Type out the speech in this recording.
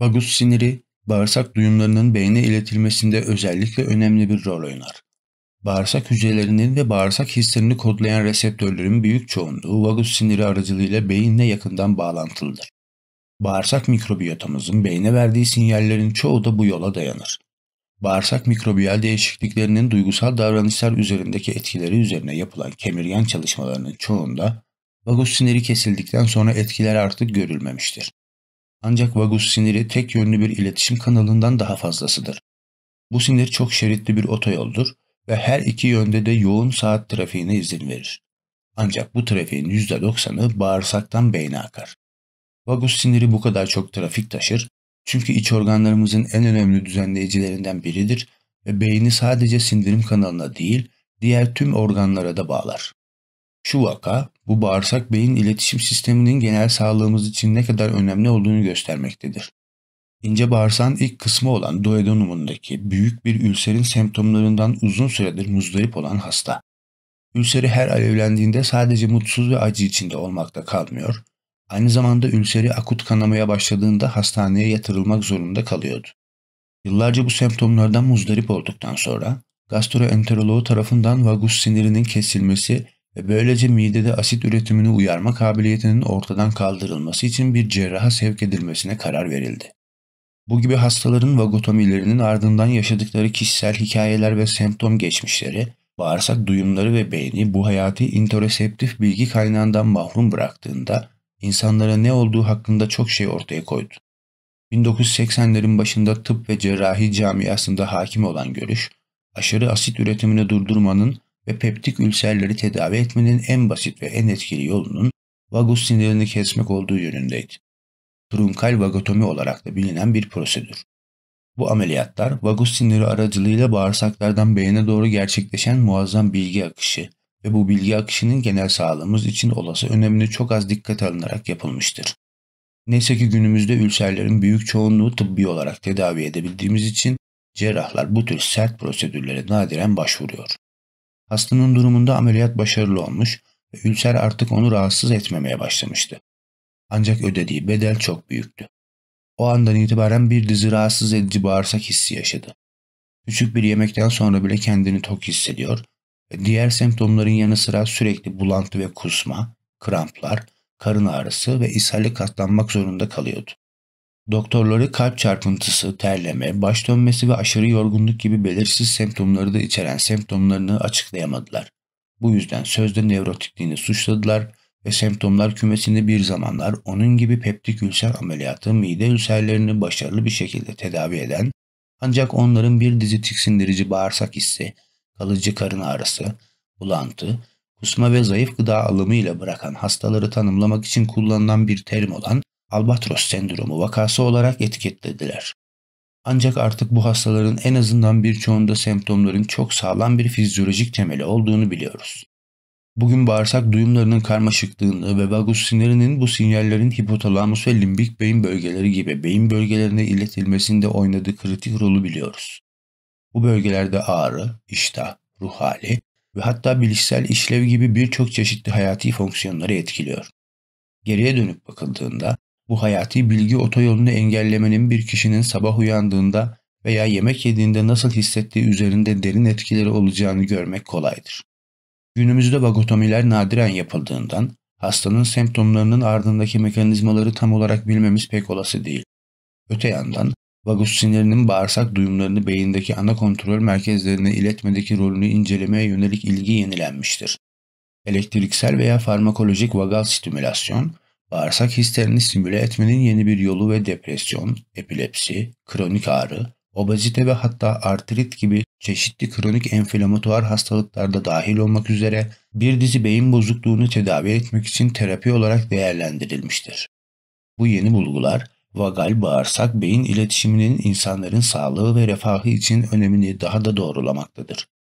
Vagus siniri bağırsak duyumlarının beyne iletilmesinde özellikle önemli bir rol oynar. Bağırsak hücrelerinin ve bağırsak hislerini kodlayan reseptörlerin büyük çoğunluğu vagus siniri aracılığıyla beyinle yakından bağlantılıdır. Bağırsak mikrobiyotamızın beyne verdiği sinyallerin çoğu da bu yola dayanır. Bağırsak mikrobiyal değişikliklerinin duygusal davranışlar üzerindeki etkileri üzerine yapılan kemirgen çalışmalarının çoğunda vagus siniri kesildikten sonra etkiler artık görülmemiştir. Ancak vagus siniri tek yönlü bir iletişim kanalından daha fazlasıdır. Bu sinir çok şeritli bir otoyoldur ve her iki yönde de yoğun saat trafiğine izin verir. Ancak bu trafiğin %90'ı bağırsaktan beyne akar. Vagus siniri bu kadar çok trafik taşır çünkü iç organlarımızın en önemli düzenleyicilerinden biridir ve beyni sadece sindirim kanalına değil diğer tüm organlara da bağlar. Şu vaka bu bağırsak beyin iletişim sisteminin genel sağlığımız için ne kadar önemli olduğunu göstermektedir. İnce bağırsağın ilk kısmı olan duodenumundaki büyük bir ülserin semptomlarından uzun süredir muzdarip olan hasta. Ülseri her alevlendiğinde sadece mutsuz ve acı içinde olmakta kalmıyor, aynı zamanda ülseri akut kanamaya başladığında hastaneye yatırılmak zorunda kalıyordu. Yıllarca bu semptomlardan muzdarip olduktan sonra gastroenteroloğu tarafından vagus sinirinin kesilmesi ve böylece midede asit üretimini uyarma kabiliyetinin ortadan kaldırılması için bir cerraha sevk edilmesine karar verildi. Bu gibi hastaların vagotomilerinin ardından yaşadıkları kişisel hikayeler ve semptom geçmişleri, bağırsak duyumları ve beyni bu hayati intereseptif bilgi kaynağından mahrum bıraktığında insanlara ne olduğu hakkında çok şey ortaya koydu. 1980'lerin başında tıp ve cerrahi camiasında hakim olan görüş, aşırı asit üretimini durdurmanın ve peptik ülserleri tedavi etmenin en basit ve en etkili yolunun vagus sinirini kesmek olduğu yönündeydi. Trunkal vagotomi olarak da bilinen bir prosedür. Bu ameliyatlar vagus siniri aracılığıyla bağırsaklardan beyne doğru gerçekleşen muazzam bilgi akışı ve bu bilgi akışının genel sağlığımız için olası önemini çok az dikkate alınarak yapılmıştır. Neyse ki günümüzde ülserlerin büyük çoğunluğu tıbbi olarak tedavi edebildiğimiz için cerrahlar bu tür sert prosedürlere nadiren başvuruyor. Hastanın durumunda ameliyat başarılı olmuş ve ülser artık onu rahatsız etmemeye başlamıştı. Ancak ödediği bedel çok büyüktü. O andan itibaren bir dizi rahatsız edici bağırsak hissi yaşadı. Küçük bir yemekten sonra bile kendini tok hissediyor ve diğer semptomların yanı sıra sürekli bulantı ve kusma, kramplar, karın ağrısı ve ishale katlanmak zorunda kalıyordu. Doktorları kalp çarpıntısı, terleme, baş dönmesi ve aşırı yorgunluk gibi belirsiz semptomları da içeren semptomlarını açıklayamadılar. Bu yüzden sözde nevrotikliğini suçladılar ve semptomlar kümesinde bir zamanlar onun gibi peptik ülser ameliyatı mide ülserlerini başarılı bir şekilde tedavi eden ancak onların bir dizi tiksindirici bağırsak hissi, kalıcı karın ağrısı, bulantı, kusma ve zayıf gıda alımı ile bırakan hastaları tanımlamak için kullanılan bir terim olan Albatros sendromu vakası olarak etiketlediler. Ancak artık bu hastaların en azından birçoğunda semptomların çok sağlam bir fizyolojik temeli olduğunu biliyoruz. Bugün bağırsak duyumlarının karmaşıklığını ve vagus sinirinin bu sinyallerin hipotalamus ve limbik beyin bölgeleri gibi beyin bölgelerine iletilmesinde oynadığı kritik rolü biliyoruz. Bu bölgelerde ağrı, iştah, ruh hali ve hatta bilişsel işlev gibi birçok çeşitli hayati fonksiyonları etkiliyor. Geriye dönüp bakıldığında bu hayati bilgi otoyolunu engellemenin bir kişinin sabah uyandığında veya yemek yediğinde nasıl hissettiği üzerinde derin etkileri olacağını görmek kolaydır. Günümüzde vagotomiler nadiren yapıldığından hastanın semptomlarının ardındaki mekanizmaları tam olarak bilmemiz pek olası değil. Öte yandan vagus sinirinin bağırsak duyumlarını beyindeki ana kontrol merkezlerine iletmedeki rolünü incelemeye yönelik ilgi yenilenmiştir. Elektriksel veya farmakolojik vagal stimülasyon Bağırsak hislerini simüle etmenin yeni bir yolu ve depresyon, epilepsi, kronik ağrı, obezite ve hatta artrit gibi çeşitli kronik enflamatuar hastalıklarda dahil olmak üzere bir dizi beyin bozukluğunu tedavi etmek için terapi olarak değerlendirilmiştir. Bu yeni bulgular, vagal bağırsak beyin iletişiminin insanların sağlığı ve refahı için önemini daha da doğrulamaktadır.